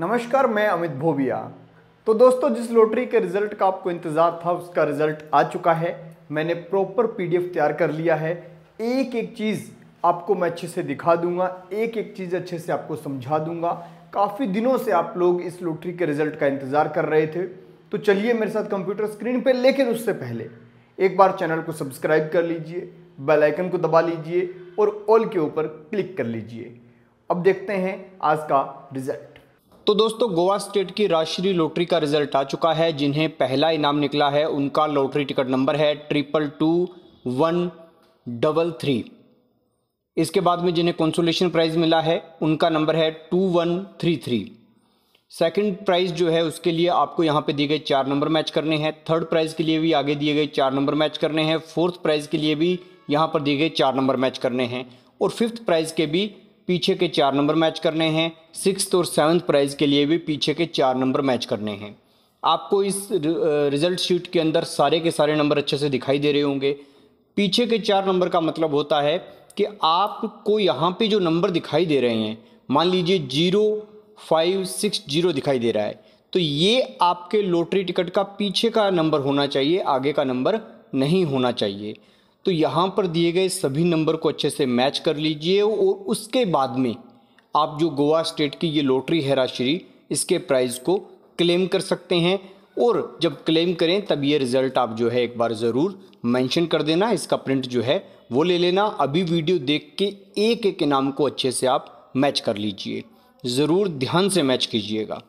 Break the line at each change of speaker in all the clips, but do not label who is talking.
नमस्कार मैं अमित भोबिया तो दोस्तों जिस लॉटरी के रिजल्ट का आपको इंतज़ार था उसका रिजल्ट आ चुका है मैंने प्रॉपर पीडीएफ तैयार कर लिया है एक एक चीज़ आपको मैं अच्छे से दिखा दूंगा एक एक चीज़ अच्छे से आपको समझा दूंगा काफ़ी दिनों से आप लोग इस लॉटरी के रिजल्ट का इंतज़ार कर रहे थे तो चलिए मेरे साथ कंप्यूटर स्क्रीन पर लेकिन उससे पहले एक बार चैनल को सब्सक्राइब कर लीजिए बेलाइकन को दबा लीजिए और ऑल के ऊपर क्लिक कर लीजिए अब देखते हैं आज का रिजल्ट
तो दोस्तों गोवा स्टेट की राष्ट्रीय लॉटरी का रिजल्ट आ चुका है जिन्हें पहला इनाम निकला है उनका लॉटरी टिकट नंबर है triple two one double three इसके बाद में जिन्हें कंसोलेशन प्राइज मिला है उनका नंबर है two one three three second prize जो है उसके लिए आपको यहाँ पे दिए गए चार नंबर मैच करने हैं थर्ड प्राइज के लिए भी आगे दिए गए चार नंबर मैच करने हैं फोर्थ प्राइज के लिए भी यहाँ पर दिए गए चार नंबर मैच करने हैं और फिफ्थ प्राइज के भी पीछे के चार नंबर मैच करने हैं सिक्स और सेवन्थ प्राइज़ के लिए भी पीछे के चार नंबर मैच करने हैं आपको इस रिज़ल्ट शीट के अंदर सारे के सारे नंबर अच्छे से दिखाई दे रहे होंगे पीछे के चार नंबर का मतलब होता है कि आपको यहाँ पे जो नंबर दिखाई दे रहे हैं मान लीजिए जीरो फाइव सिक्स जीरो दिखाई दे रहा है तो ये आपके लॉटरी टिकट का पीछे का नंबर होना चाहिए आगे का नंबर नहीं होना चाहिए तो यहाँ पर दिए गए सभी नंबर को अच्छे से मैच कर लीजिए और उसके बाद में आप जो गोवा स्टेट की ये लॉटरी है राशि इसके प्राइज़ को क्लेम कर सकते हैं और जब क्लेम करें तब ये रिज़ल्ट आप जो है एक बार ज़रूर मेंशन कर देना इसका प्रिंट जो है वो ले लेना अभी वीडियो देख के एक एक इनाम को अच्छे से आप मैच कर लीजिए ज़रूर ध्यान से मैच
कीजिएगा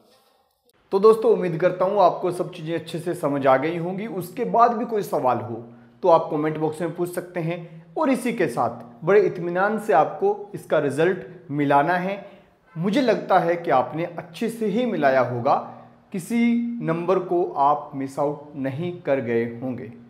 तो दोस्तों उम्मीद करता हूँ आपको सब चीज़ें अच्छे से समझ आ गई होंगी उसके बाद भी कोई सवाल हो तो आप कमेंट बॉक्स में पूछ सकते हैं और इसी के साथ बड़े इत्मीनान से आपको इसका रिज़ल्ट मिलाना है मुझे लगता है कि आपने अच्छे से ही मिलाया होगा किसी नंबर को आप मिस आउट नहीं कर गए होंगे